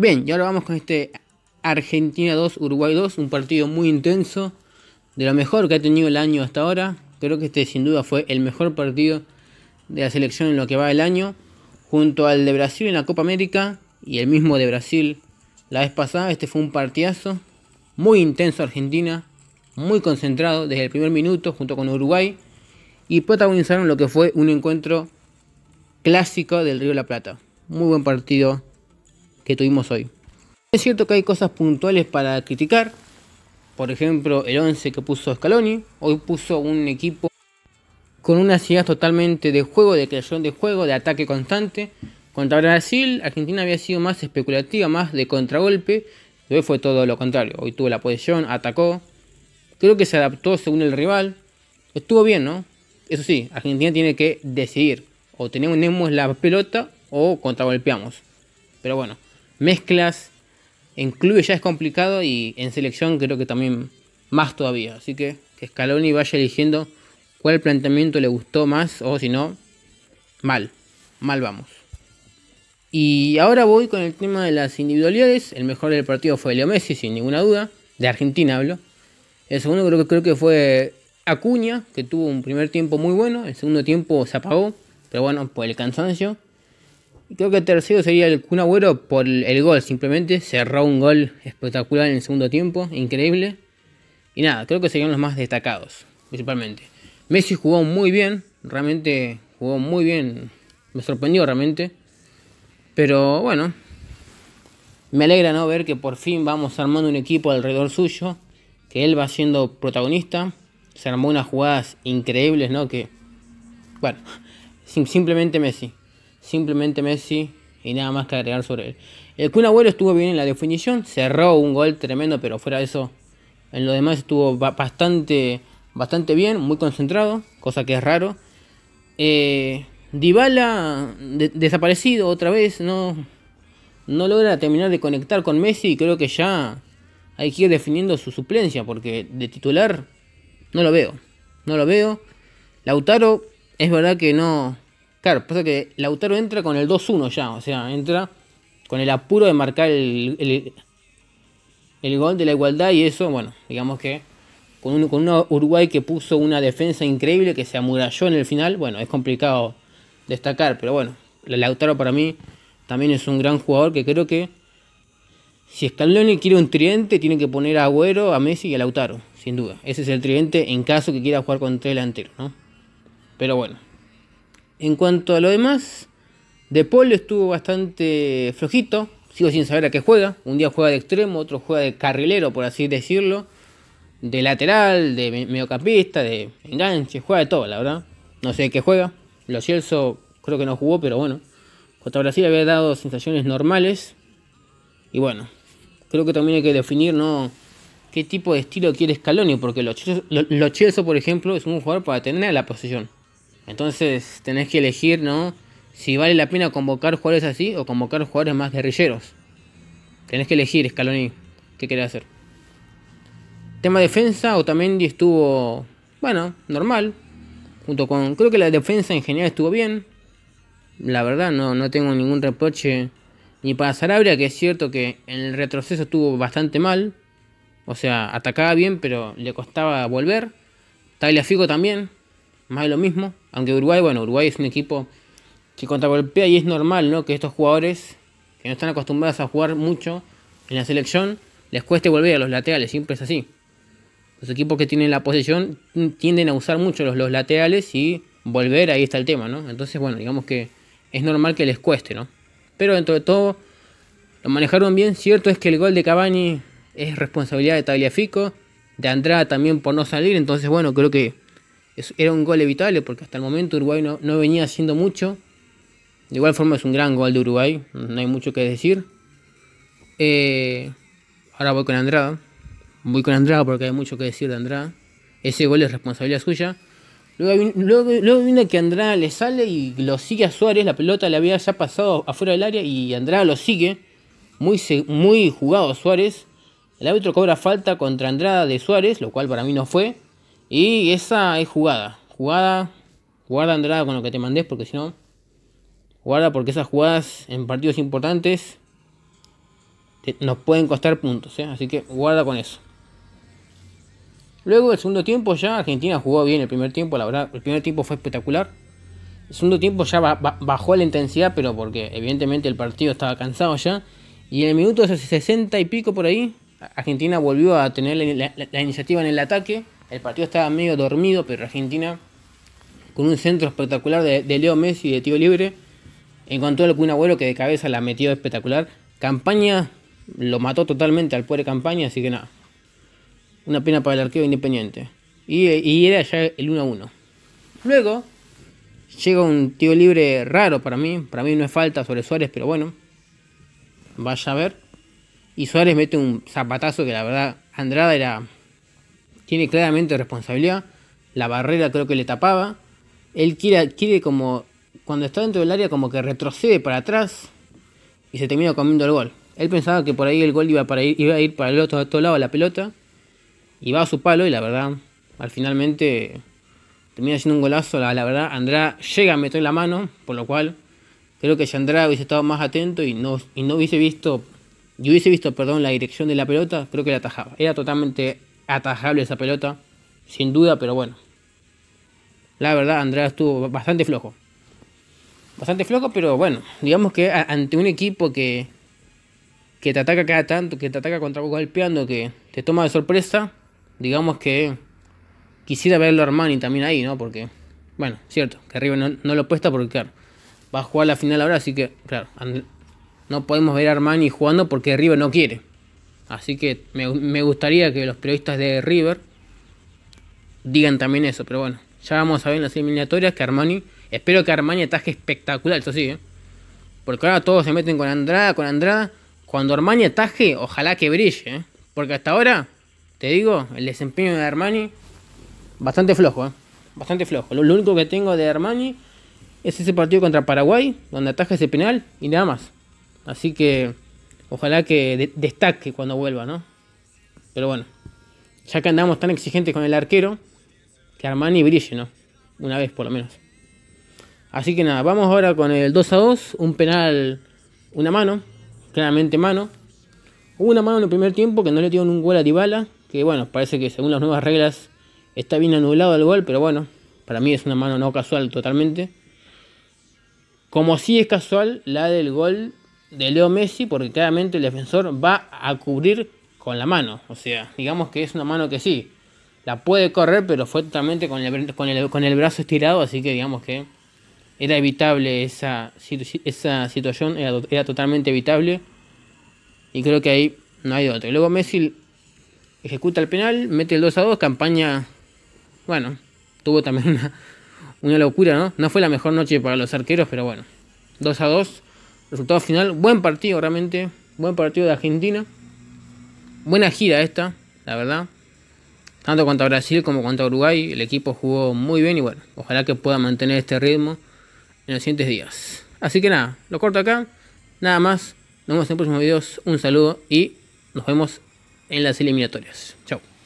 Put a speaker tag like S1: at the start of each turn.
S1: Bien, y ahora vamos con este Argentina 2, Uruguay 2, un partido muy intenso, de lo mejor que ha tenido el año hasta ahora. Creo que este sin duda fue el mejor partido de la selección en lo que va el año, junto al de Brasil en la Copa América y el mismo de Brasil la vez pasada. Este fue un partidazo muy intenso Argentina, muy concentrado desde el primer minuto junto con Uruguay y protagonizaron lo que fue un encuentro clásico del Río de la Plata. Muy buen partido que tuvimos hoy. Es cierto que hay cosas puntuales para criticar, por ejemplo el 11 que puso Scaloni, hoy puso un equipo con una ciudad totalmente de juego, de creación de juego, de ataque constante. Contra Brasil, Argentina había sido más especulativa, más de contragolpe, hoy fue todo lo contrario, hoy tuvo la posición, atacó, creo que se adaptó según el rival, estuvo bien, ¿no? Eso sí, Argentina tiene que decidir, o tenemos la pelota o contragolpeamos, pero bueno mezclas, en clubes ya es complicado y en selección creo que también más todavía. Así que que Scaloni vaya eligiendo cuál planteamiento le gustó más o si no, mal, mal vamos. Y ahora voy con el tema de las individualidades. El mejor del partido fue Leo Messi, sin ninguna duda. De Argentina hablo. El segundo creo que, creo que fue Acuña, que tuvo un primer tiempo muy bueno. El segundo tiempo se apagó, pero bueno, por el cansancio. Creo que tercero sería el Kun Agüero por el gol, simplemente cerró un gol espectacular en el segundo tiempo, increíble. Y nada, creo que serían los más destacados, principalmente. Messi jugó muy bien, realmente jugó muy bien, me sorprendió realmente. Pero bueno, me alegra no ver que por fin vamos armando un equipo alrededor suyo, que él va siendo protagonista. Se armó unas jugadas increíbles, ¿no? Que, bueno, simplemente Messi simplemente Messi y nada más que agregar sobre él. El Kun Agüero estuvo bien en la definición, cerró un gol tremendo, pero fuera de eso, en lo demás estuvo bastante, bastante bien, muy concentrado, cosa que es raro. Eh, Dybala desaparecido otra vez, no, no logra terminar de conectar con Messi y creo que ya hay que ir definiendo su suplencia porque de titular no lo veo, no lo veo. Lautaro es verdad que no, Claro, pasa que Lautaro entra con el 2-1 ya, o sea, entra con el apuro de marcar el, gol de la igualdad y eso, bueno, digamos que con un, con Uruguay que puso una defensa increíble que se amuralló en el final, bueno, es complicado destacar, pero bueno, Lautaro para mí también es un gran jugador que creo que si Scaloni quiere un tridente, tiene que poner a Agüero, a Messi y a Lautaro, sin duda. Ese es el tridente en caso que quiera jugar contra tres delanteros, ¿no? Pero bueno, en cuanto a lo demás, De Paul estuvo bastante flojito. Sigo sin saber a qué juega. Un día juega de extremo, otro juega de carrilero, por así decirlo. De lateral, de mediocampista, de enganche. Juega de todo, la verdad. No sé qué juega. Lo Celso creo que no jugó, pero bueno. Contra Brasil había dado sensaciones normales. Y bueno, creo que también hay que definir, ¿no? ¿Qué tipo de estilo quiere Scaloni? Porque Lo Celso, por ejemplo, es un jugador para tener la posición entonces tenés que elegir, ¿no? Si vale la pena convocar jugadores así o convocar jugadores más guerrilleros. Tenés que elegir, Scaloni, qué querés hacer. Tema defensa, Otamendi estuvo, bueno, normal. Junto con, creo que la defensa en general estuvo bien. La verdad, no, no tengo ningún reproche ni para Sarabria, que es cierto que en el retroceso estuvo bastante mal. O sea, atacaba bien, pero le costaba volver. Figo también más de lo mismo. Aunque Uruguay, bueno, Uruguay es un equipo que contragolpea y es normal, ¿no? Que estos jugadores que no están acostumbrados a jugar mucho en la selección les cueste volver a los laterales, siempre es así. Los equipos que tienen la posición tienden a usar mucho los, los laterales y volver, ahí está el tema, ¿no? Entonces, bueno, digamos que es normal que les cueste, ¿no? Pero dentro de todo, lo manejaron bien. Cierto es que el gol de Cavani es responsabilidad de Tagliafico, de Andrada también por no salir, entonces, bueno, creo que era un gol evitable porque hasta el momento Uruguay no, venía haciendo mucho. De igual forma es un gran gol de Uruguay, no hay mucho que decir. Eh, ahora voy con Andrada. Voy con Andrada porque hay mucho que decir de Andrada. Ese gol es responsabilidad suya. Luego, luego, viene que Andrada le sale y lo sigue a Suárez. La pelota le había ya pasado afuera del área y Andrada lo sigue. Muy, muy jugado Suárez. El árbitro cobra falta contra Andrada de Suárez, lo cual para mí no fue. Y esa es jugada. Jugada, guarda Andrada con lo que te mandes, porque si no, guarda porque esas jugadas en partidos importantes nos pueden costar puntos. ¿eh? Así que guarda con eso. Luego el segundo tiempo ya Argentina jugó bien el primer tiempo, la verdad, el primer tiempo fue espectacular. El segundo tiempo ya bajó la intensidad, pero porque evidentemente el partido estaba cansado ya. Y en el minuto 60 y pico por ahí, Argentina volvió a tener la iniciativa en el ataque el partido estaba medio dormido, pero Argentina, con un centro espectacular de, Leo Messi y de Tío libre, encontró al Kun Abuelo que de cabeza la metió espectacular. Campaña lo mató totalmente al pobre Campaña, así que nada. Una pena para el arquero independiente. Y, y era ya el 1-1. Luego, llega un Tío libre raro para mí. Para mí no es falta sobre Suárez, pero bueno. Vaya a ver. Y Suárez mete un zapatazo que la verdad Andrada era tiene claramente responsabilidad. La barrera creo que le tapaba. Él quiere, quiere como, cuando está dentro del área, como que retrocede para atrás y se termina comiendo el gol. Él pensaba que por ahí el gol iba, para ir, a ir para el otro, lado lado la pelota y va a su palo y la verdad, al finalmente termina siendo un golazo. La, verdad, Andrá llega a meter la mano, por lo cual creo que si Andrá hubiese estado más atento y no, y no hubiese visto, y hubiese visto, perdón, la dirección de la pelota, creo que la atajaba. Era totalmente atajable esa pelota, sin duda, pero bueno. La verdad, Andrea estuvo bastante flojo. Bastante flojo, pero bueno, digamos que ante un equipo que, que te ataca cada tanto, que te ataca contra vos golpeando, que te toma de sorpresa, digamos que quisiera verlo Armani también ahí, ¿no? Porque, bueno, cierto, que arriba no, lo puesta porque, claro, va a jugar la final ahora, así que, claro, no podemos ver a Armani jugando porque arriba no quiere. Así que me, gustaría que los periodistas de River digan también eso, pero bueno, ya vamos a ver en las eliminatorias que Armani, espero que Armani ataje espectacular, eso sí, ¿eh? porque ahora todos se meten con Andrada, con Andrada, cuando Armani ataje, ojalá que brille, ¿eh? porque hasta ahora, te digo, el desempeño de Armani, bastante flojo, ¿eh? bastante flojo, lo, único que tengo de Armani es ese partido contra Paraguay, donde ataje ese penal y nada más, así que... Ojalá que destaque cuando vuelva, ¿no? Pero bueno, ya que andamos tan exigentes con el arquero, que Armani brille, ¿no? Una vez por lo menos. Así que nada, vamos ahora con el 2 a 2. Un penal, una mano, claramente mano. Hubo una mano en el primer tiempo que no le dieron un gol a Dybala. Que bueno, parece que según las nuevas reglas está bien anulado el gol, pero bueno, para mí es una mano no casual totalmente. Como si es casual la del gol de Leo Messi porque claramente el defensor va a cubrir con la mano. O sea, digamos que es una mano que sí, la puede correr, pero fue totalmente con el, con el, brazo estirado, así que digamos que era evitable esa, esa situación, era, totalmente evitable. Y creo que ahí no hay otro. Luego Messi ejecuta el penal, mete el 2 a 2, campaña, bueno, tuvo también una, una locura, ¿no? No fue la mejor noche para los arqueros, pero bueno, 2 a 2 Resultado final, buen partido realmente. Buen partido de Argentina. Buena gira esta, la verdad. Tanto contra Brasil como contra Uruguay. El equipo jugó muy bien y bueno, ojalá que pueda mantener este ritmo en los siguientes días. Así que nada, lo corto acá. Nada más. Nos vemos en próximos videos. Un saludo y nos vemos en las eliminatorias. Chao.